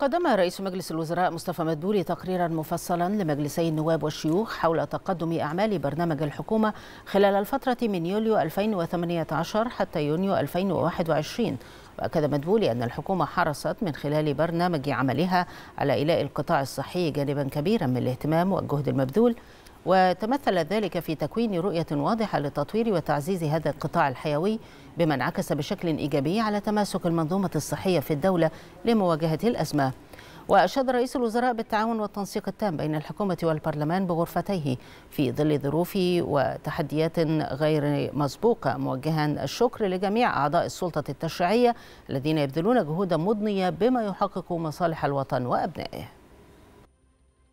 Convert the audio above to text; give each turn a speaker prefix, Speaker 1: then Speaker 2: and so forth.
Speaker 1: قدم رئيس مجلس الوزراء مصطفى مدبولي تقريرا مفصلا لمجلسي النواب والشيوخ حول تقدم أعمال برنامج الحكومة خلال الفترة من يوليو 2018 حتى يونيو 2021 وأكد مدبولي أن الحكومة حرصت من خلال برنامج عملها على إيلاء القطاع الصحي جانبا كبيرا من الاهتمام والجهد المبذول وتمثل ذلك في تكوين رؤية واضحة لتطوير وتعزيز هذا القطاع الحيوي بما انعكس بشكل إيجابي على تماسك المنظومة الصحية في الدولة لمواجهة الأزمة وأشاد رئيس الوزراء بالتعاون والتنسيق التام بين الحكومة والبرلمان بغرفتيه في ظل ظروف وتحديات غير مسبوقة موجها الشكر لجميع أعضاء السلطة التشريعية الذين يبذلون جهودا مضنية بما يحقق مصالح الوطن وأبنائه